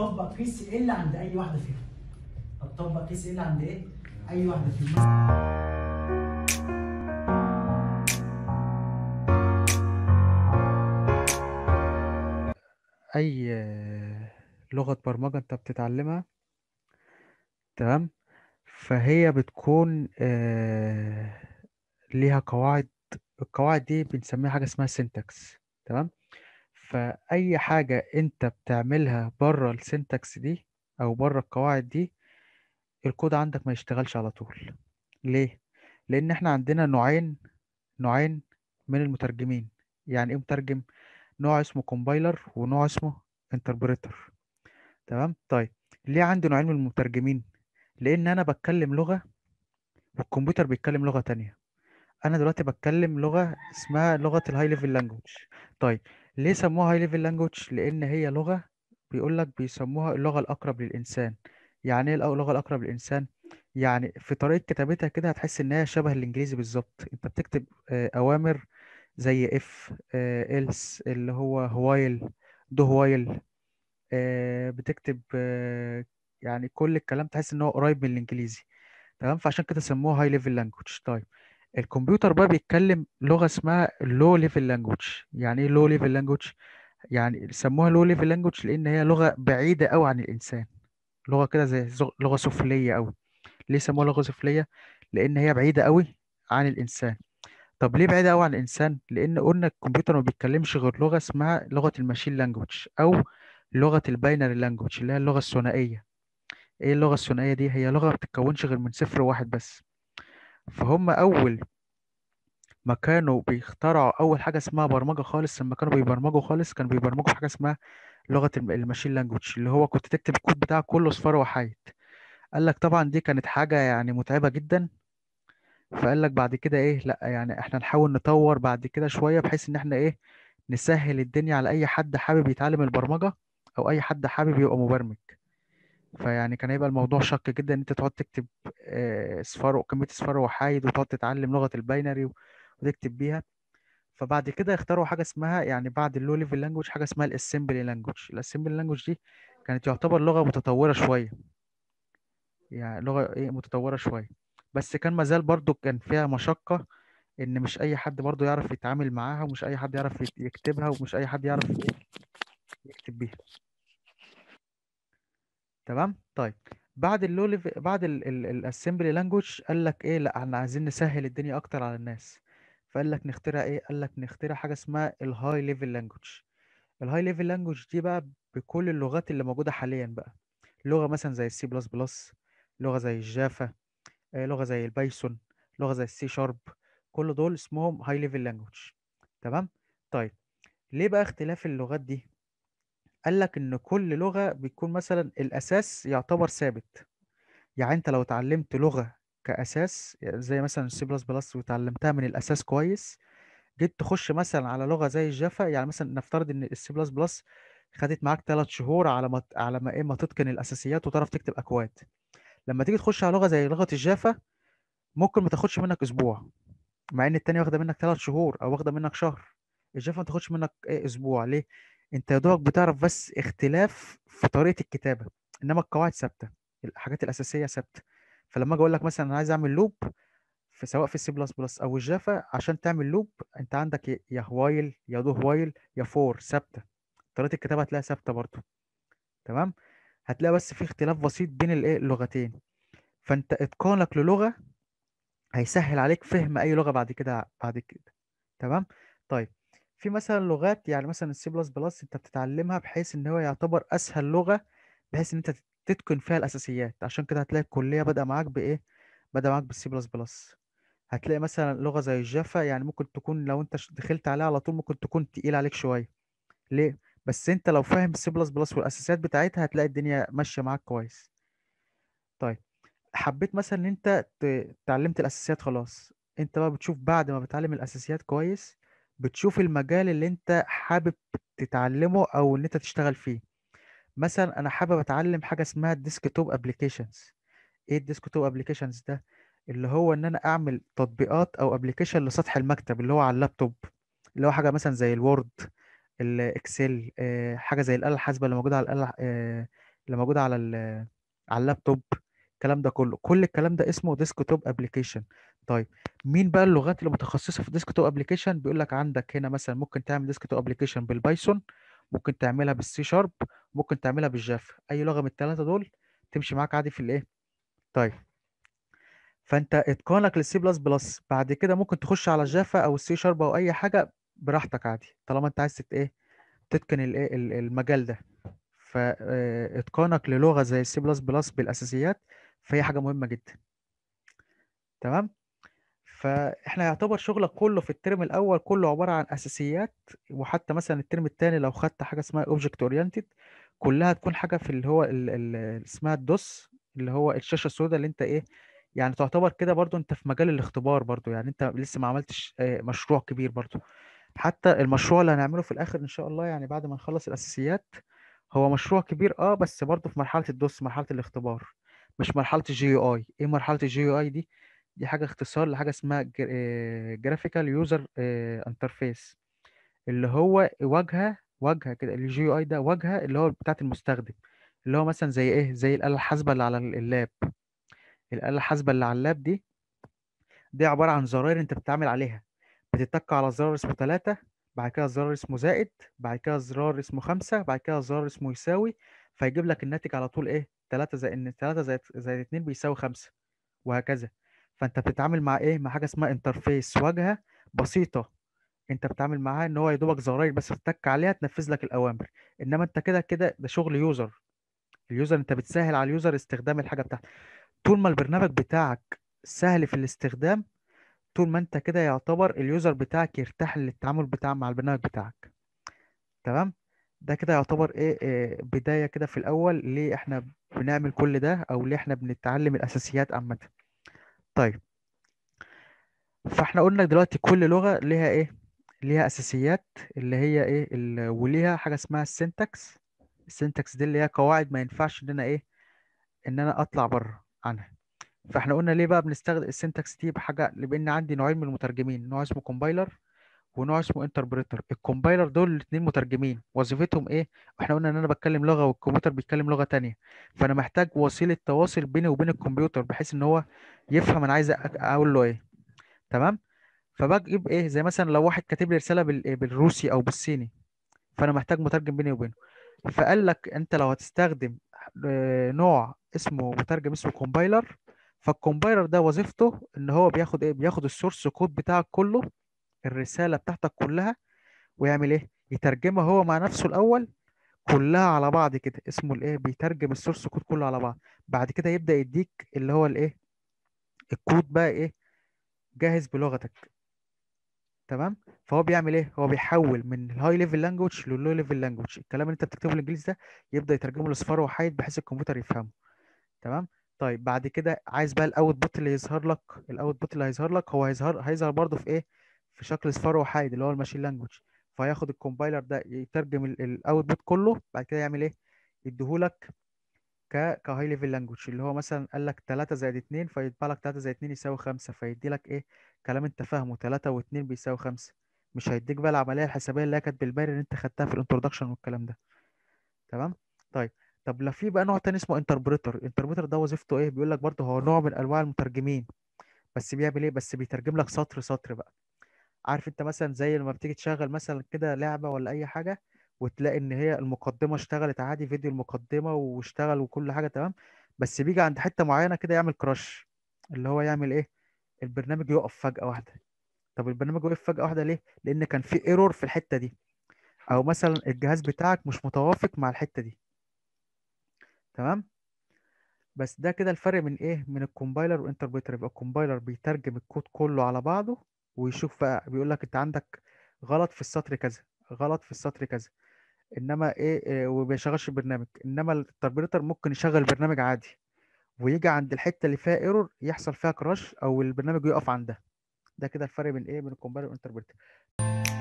هتطبق كي سي إيه ال عند اي واحده فيهم هتطبق كي سي إيه ال عند ايه اي واحده فيهم اي آه، لغه برمجه انت بتتعلمها تمام فهي بتكون آه، ليها قواعد القواعد دي بنسميها حاجه اسمها سينتاكس تمام فأي حاجة أنت بتعملها بره السنتكس دي أو بره القواعد دي الكود عندك ما يشتغلش على طول ليه؟ لأن احنا عندنا نوعين نوعين من المترجمين يعني ايه مترجم؟ نوع اسمه كومبايلر ونوع اسمه انتربريتر تمام؟ طيب ليه عندي نوعين من المترجمين؟ لأن أنا بتكلم لغة والكمبيوتر بيتكلم لغة تانية أنا دلوقتي بتكلم لغة اسمها لغة الهاي ليفل لانجوج طيب ليه سموها هاي ليفل لانجوج لان هي لغه بيقول لك بيسموها اللغه الاقرب للانسان يعني ايه اللغه الاقرب للانسان يعني في طريقه كتابتها كده هتحس ان هي شبه الانجليزي بالظبط انت بتكتب آه، اوامر زي اف الس آه، اللي هو هوايل دو هوايل بتكتب آه، يعني كل الكلام تحس ان هو قريب من الانجليزي تمام فعشان كده سموها هاي ليفل لانجوج طيب الكمبيوتر بقى بيتكلم لغه اسمها لو ليفل لانجوج يعني ايه لو ليفل لانجوج يعني سموها لو ليفل لانجوج لان هي لغه بعيده قوي عن الانسان لغه كده زي لغه سفليه قوي ليه سموها لغه سفليه لان هي بعيده قوي عن الانسان طب ليه بعيده قوي عن الانسان لان قلنا الكمبيوتر ما بيتكلمش غير لغه اسمها لغه الماشين لانجوج او لغه الباينري لانجوج اللي هي اللغه الثنائيه ايه اللغه الثنائيه دي هي لغه ما بتتكونش غير من صفر وواحد بس فهم اول ما كانوا بيخترعوا اول حاجه اسمها برمجه خالص لما كانوا بيبرمجوا خالص كانوا بيبرمجوا في حاجه اسمها لغه الماشين لانجوج اللي هو كنت تكتب الكود بتاعك كله صفار وحايت قال لك طبعا دي كانت حاجه يعني متعبه جدا فقال لك بعد كده ايه لا يعني احنا نحاول نطور بعد كده شويه بحيث ان احنا ايه نسهل الدنيا على اي حد حابب يتعلم البرمجه او اي حد حابب يبقى مبرمج فيعني كان هيبقى الموضوع شق جدا ان انت تقعد تكتب اصفار آه، وكميه اصفار وحايد وتقعد تتعلم لغه الباينري وتكتب بيها فبعد كده اختاروا حاجه اسمها يعني بعد اللو ليفل لانجوج حاجه اسمها الاسمبلي لانجوج الاسمبلي لانجوج دي كانت يعتبر لغه متطوره شويه يعني لغه ايه متطوره شويه بس كان مازال برضو كان فيها مشقه ان مش اي حد برضو يعرف يتعامل معاها ومش اي حد يعرف يكتبها ومش اي حد يعرف يكتب بيها تمام طيب بعد اللو ليف- بعد الاسمبلي لانجوج قال لك ايه لا احنا عايزين نسهل الدنيا اكتر على الناس فقال لك نخترع ايه قال لك نخترع حاجه اسمها الهاي ليفل لانجوج الهاي ليفل لانجوج دي بقى بكل اللغات اللي موجوده حاليا بقى لغه مثلا زي السي بلس بلس لغه زي الجافا آه، لغه زي البايثون لغه زي السي شارب كل دول اسمهم هاي ليفل لانجوج تمام طيب ليه بقى اختلاف اللغات دي قال لك ان كل لغه بيكون مثلا الاساس يعتبر ثابت يعني انت لو اتعلمت لغه كاساس زي مثلا السي بلس بلس وتعلمتها من الاساس كويس جيت تخش مثلا على لغه زي الجافا يعني مثلا نفترض ان السي بلس بلس خدت معاك ثلاث شهور على ما على ما ايه ما تتقن الاساسيات وتعرف تكتب اكواد لما تيجي تخش على لغه زي لغه الجافا ممكن ما تاخدش منك اسبوع مع ان التانية واخده منك ثلاث شهور او واخده منك شهر الجافا ما تاخدش منك ايه اسبوع ليه انت يا دوبك بتعرف بس اختلاف في طريقه الكتابه انما القواعد ثابته الحاجات الاساسيه ثابته فلما اجي اقول لك مثلا انا عايز اعمل لوب في سواء في السي بلس بلس او الجافا عشان تعمل لوب انت عندك يا هوايل يا دو هوايل يا فور ثابته طريقه الكتابه هتلاقيها ثابته برضو تمام هتلاقي بس في اختلاف بسيط بين الايه اللغتين فانت اتقانك للغه هيسهل عليك فهم اي لغه بعد كده بعد كده تمام طيب في مثلا لغات يعني مثلا السي بلس بلس انت بتتعلمها بحيث ان هو يعتبر اسهل لغه بحيث ان انت تتقن فيها الاساسيات عشان كده هتلاقي الكليه بدأ معاك بايه بدأ معاك بالسي بلس بلس هتلاقي مثلا لغه زي الجافا يعني ممكن تكون لو انت دخلت عليها على طول ممكن تكون تقيل عليك شويه ليه بس انت لو فاهم السي بلس بلس والاساسيات بتاعتها هتلاقي الدنيا ماشيه معاك كويس طيب حبيت مثلا ان انت اتعلمت الاساسيات خلاص انت بقى بتشوف بعد ما بتعلم الاساسيات كويس بتشوف المجال اللي انت حابب تتعلمه او ان انت تشتغل فيه مثلا انا حابب اتعلم حاجه اسمها ديسك توب ابلكيشنز ايه الديسك توب ابلكيشنز ده اللي هو ان انا اعمل تطبيقات او ابلكيشن لسطح المكتب اللي هو على اللابتوب اللي هو حاجه مثلا زي الوورد الاكسل آه، حاجه زي الاله الحاسبه اللي موجوده على الاله آه، اللي موجوده على على اللابتوب الكلام ده كله كل الكلام ده اسمه ديسك توب ابلكيشن طيب مين بقى اللغات اللي متخصصه في ديسك توب ابلكيشن بيقول لك عندك هنا مثلا ممكن تعمل ديسك توب ابلكيشن بالبايثون ممكن تعملها بالسي شارب ممكن تعملها بالجافا اي لغه من الثلاثه دول تمشي معاك عادي في الايه طيب فانت اتقانك للسي بلس بلس بعد كده ممكن تخش على الجافا او السي شارب او اي حاجه براحتك عادي طالما انت عايز ايه تتقن الايه المجال ده فاتقانك للغه زي السي بلس بلس بالاساسيات فهي حاجه مهمه جدا تمام فاحنا يعتبر شغلك كله في الترم الاول كله عباره عن اساسيات وحتى مثلا الترم الثاني لو خدت حاجه اسمها اوبجكت اورينتد كلها تكون حاجه في اللي هو اللي اسمها الدوس اللي هو الشاشه السوداء اللي انت ايه يعني تعتبر كده برضو انت في مجال الاختبار برضو يعني انت لسه ما عملتش آه، مشروع كبير برضو حتى المشروع اللي هنعمله في الاخر ان شاء الله يعني بعد ما نخلص الاساسيات هو مشروع كبير اه بس برضو في مرحله الدوس مرحله الاختبار مش مرحله الجي يو اي ايه مرحله الجي يو اي دي دي حاجة اختصار لحاجة اسمها جرافيكال يوزر انترفيس اللي هو واجهة واجهة كده الجي يو اي ده واجهة اللي هو بتاعة المستخدم اللي هو مثلا زي ايه زي الآلة الحاسبة اللي على اللاب الآلة الحاسبة اللي على اللاب دي دي عبارة عن زراير انت بتتعامل عليها بتتك على زرار اسمه تلاتة بعد كده زرار اسمه زائد بعد كده زرار اسمه خمسة بعد كده زرار اسمه يساوي فيجيب لك الناتج على طول ايه تلاتة زائد تلاتة زائد زائد اتنين بيساوي خمسة وهكذا فانت بتتعامل مع ايه مع حاجه اسمها انترفيس واجهه بسيطه انت بتتعامل معاها ان هو يا دوبك زراير بس تتك عليها تنفذ لك الاوامر انما انت كده كده ده شغل يوزر اليوزر انت بتسهل على اليوزر استخدام الحاجه بتاعتك طول ما البرنامج بتاعك سهل في الاستخدام طول ما انت كده يعتبر اليوزر بتاعك يرتاح للتعامل بتاع مع البرنامج بتاعك تمام ده كده يعتبر ايه, إيه بدايه كده في الاول ليه احنا بنعمل كل ده او ليه احنا بنتعلم الاساسيات عامه طيب فاحنا قلنا دلوقتي كل لغة ليها ايه ليها اساسيات اللي هي ايه وليها حاجة اسمها السنتكس السنتكس دي اللي هي قواعد ما ينفعش ان انا ايه ان انا اطلع بره عنها فاحنا قلنا ليه بقى بنستخدم السنتكس دي بحاجة لان عندي نوعين من المترجمين نوع اسمه كومبايلر ونوع اسمه انتربريتر الكومبايلر دول الاثنين مترجمين وظيفتهم ايه احنا قلنا ان انا بتكلم لغه والكمبيوتر بيتكلم لغه تانية فانا محتاج وسيله تواصل بيني وبين الكمبيوتر بحيث ان هو يفهم انا عايز اقول له ايه تمام فبجيب ايه زي مثلا لو واحد كاتب لي رساله بالروسي او بالصيني فانا محتاج مترجم بيني وبينه فقال لك انت لو هتستخدم آه، نوع اسمه مترجم اسمه كومبايلر فالكومبايلر ده وظيفته ان هو بياخد ايه بياخد السورس كود بتاعك كله الرساله بتاعتك كلها ويعمل ايه يترجمها هو مع نفسه الاول كلها على بعض كده اسمه الايه بيترجم السورس كود كله على بعض بعد كده يبدا يديك اللي هو الايه الكود بقى ايه جاهز بلغتك تمام فهو بيعمل ايه هو بيحول من الهاي ليفل لانجوج للو ليفل لانجوج الكلام اللي انت بتكتبه بالانجليزي ده يبدا يترجمه لصفار وحايد بحيث الكمبيوتر يفهمه تمام طيب بعد كده عايز بقى الاوت بوت اللي يظهر لك الاوت بوت اللي هيظهر لك هو هيظهر هيظهر برضه في ايه في شكل صفر وحايد اللي هو الماشين لانجوج فهياخد الكومبايلر ده يترجم الاوتبوت كله بعد كده يعمل ايه يديهولك ك كهاي ليفل لانجوج اللي هو مثلا قال لك 3 زائد 2 فيطبع لك 3 زائد 2 يساوي 5 فيدي لك ايه كلام انت فاهمه 3 و2 بيساوي 5 مش هيديك بقى العمليه الحسابيه اللي هي كانت بالباري اللي انت خدتها في الانترودكشن والكلام ده تمام طيب طب لا في بقى نوع تاني اسمه انتربريتر الانتربريتر ده وظيفته ايه بيقول لك برضه هو نوع من انواع المترجمين بس بيعمل ايه بس بيترجم لك سطر سطر بقى عارف انت مثلا زي لما بتيجي تشغل مثلا كده لعبه ولا اي حاجه وتلاقي ان هي المقدمه اشتغلت عادي فيديو المقدمه واشتغل وكل حاجه تمام بس بيجي عند حته معينه كده يعمل كراش اللي هو يعمل ايه البرنامج يقف فجاه واحده طب البرنامج وقف فجاه واحده ليه لان كان في ايرور في الحته دي او مثلا الجهاز بتاعك مش متوافق مع الحته دي تمام بس ده كده الفرق من ايه من الكومبايلر والانتربريتر يبقى الكومبايلر بيترجم الكود كله على بعضه ويشوف بقى بيقول لك انت عندك غلط في السطر كذا غلط في السطر كذا انما ايه, إيه وبيشغلش البرنامج انما التربريتر ممكن يشغل برنامج عادي ويجي عند الحته اللي فيها ايرور يحصل فيها كراش او البرنامج يقف عندها ده كده الفرق بين ايه بين الكومبايلر والانتربريتر